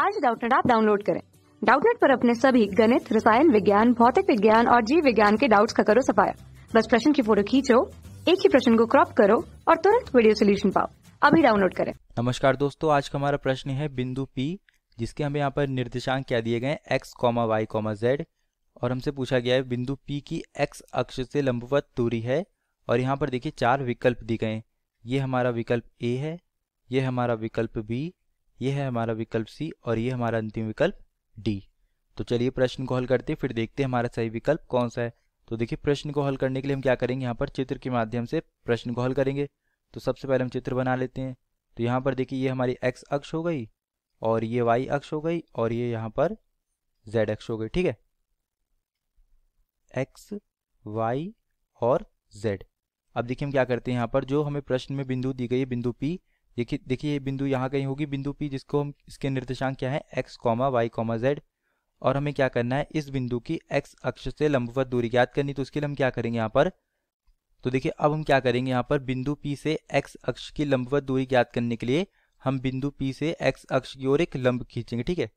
आज डाउटनेट आप डाउनलोड करें डाउटनेट पर अपने सभी गणित रसायन विज्ञान भौतिक विज्ञान और जीव विज्ञान के डाउट्स का करो सफाया बस प्रश्न की फोटो खींचो एक ही प्रश्न को क्रॉप करो और तुरंत वीडियो सोल्यूशन पाओ अभी डाउनलोड करें नमस्कार दोस्तों आज का हमारा प्रश्न है बिंदु पी जिसके हमें यहाँ पर निर्देशांक क्या दिए गए X comma Y comma Z और हमसे पूछा गया है बिंदु पी की एक्स अक्ष से लंबवत दूरी है और यहाँ पर देखिए चार विकल्प दिए गए ये हमारा विकल्प ए है ये हमारा विकल्प बी ये है हमारा विकल्प सी और ये हमारा अंतिम विकल्प डी तो चलिए प्रश्न को हल करते फिर देखते हैं हमारा सही विकल्प कौन सा है तो देखिए प्रश्न को हल करने के लिए हम क्या करेंगे यहाँ पर चित्र के माध्यम से प्रश्न को हल करेंगे तो सबसे पहले हम चित्र बना लेते हैं तो यहाँ पर देखिए ये हमारी एक्स अक्ष हो गई और ये वाई अक्ष हो गई और ये यहाँ पर जेड अक्ष हो गई ठीक है एक्स वाई और जेड अब देखिए हम क्या करते हैं यहाँ पर जो हमें प्रश्न में बिंदु दी गई है बिंदु पी देखिए देखिए ये बिंदु यहाँ कहीं होगी बिंदु पी जिसको हम इसके निर्देशांक क्या है X comma Y comma Z और हमें क्या करना है इस बिंदु की एक्स अक्ष से लंबवत दूरी ज्ञात करनी तो उसके लिए हम क्या करेंगे यहाँ पर तो देखिए अब हम क्या करेंगे यहाँ पर बिंदु पी से एक्स अक्ष की लंबवत दूरी ज्ञात करने के लिए हम बिंदु पी से एक्स अक्ष की ओर एक लंब खींचेंगे ठीक है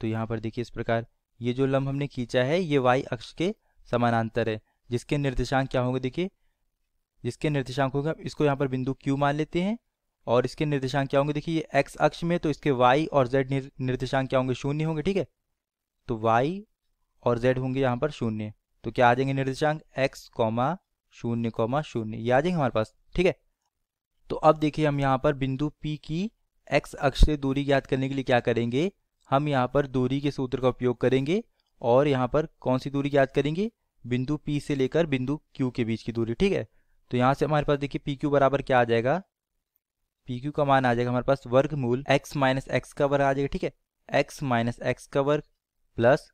तो यहाँ पर देखिए इस प्रकार ये जो लंब हमने खींचा है ये वाई अक्ष के समानांतर है जिसके निर्देशांक क्या होंगे देखिए जिसके निर्देशांक होंगे इसको यहाँ पर बिंदु क्यू मान लेते हैं और इसके निर्देशांक क्या होंगे देखिए एक्स अक्ष में तो इसके वाई और जेड निर्देशांक क्या होंगे शून्य होंगे ठीक है तो वाई और जेड होंगे यहाँ पर शून्य तो क्या आ जाएंगे निर्देशांक एक्स कॉमा शून्य कॉमा शून्य ये आ जाएंगे हमारे पास ठीक है तो अब देखिए हम यहाँ पर बिंदु पी की एक्स अक्ष से दूरी ज्ञात करने के लिए क्या करेंगे हम यहाँ पर दूरी के सूत्र का उपयोग करेंगे और यहाँ पर कौन सी दूरी ज्ञात करेंगे बिंदु पी से लेकर बिंदु क्यू के बीच की दूरी ठीक है तो यहाँ से हमारे पास देखिए पी क्यू बराबर क्या आ जाएगा पी क्यू का मान आ जाएगा हमारे पास वर्ग मूल एक्स माइनस एक्स का वर्ग आ जाएगा ठीक है एक्स माइनस एक्स का वर्ग प्लस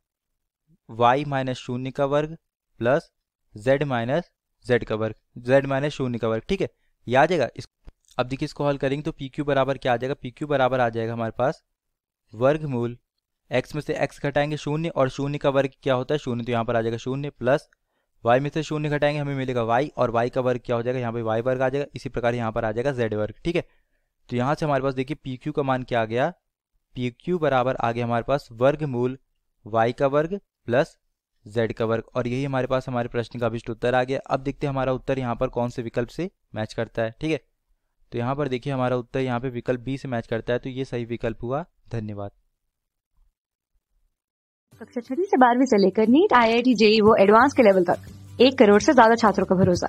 वाई माइनस शून्य का वर्ग प्लस जेड माइनस जेड का वर्ग जेड माइनस शून्य का वर्ग ठीक है ये आ जाएगा इस अब देखिए इसको हल करेंगे तो पी क्यू बराबर क्या आ जाएगा पी क्यू बराबर आ जाएगा हमारे पास वर्ग मूल एक्स में से एक्स घटाएंगे शून्य और शून्य का वर्ग क्या होता है शून्य तो यहाँ पर आ जाएगा शून्य प्लस वाई में से शून्य घटाएंगे हमें मिलेगा वाई और वाई का वर्ग क्या हो जाएगा यहाँ पे वाई वर्ग आ जाएगा इसी प्रकार यहाँ पर आ जाएगा जेड वर्ग ठीक है तो यहाँ से हमारे पास देखिए पी क्यू का मान क्या आ गया पी क्यू बराबर आ गया हमारे पास वर्गमूल वाई का वर्ग प्लस जेड का वर्ग और यही हमारे पास हमारे प्रश्न का अभिष्ट उत्तर आ गया अब देखते हैं हमारा उत्तर यहाँ पर कौन से विकल्प से मैच करता है ठीक है तो यहाँ पर देखिए हमारा उत्तर यहाँ पे विकल्प बी से मैच करता है तो ये सही विकल्प हुआ धन्यवाद कक्षा छठी से बारहवीं से लेकर NEET I I T JEE वो एडवांस के लेवल तक एक करोड़ से ज्यादा छात्रों का भरोसा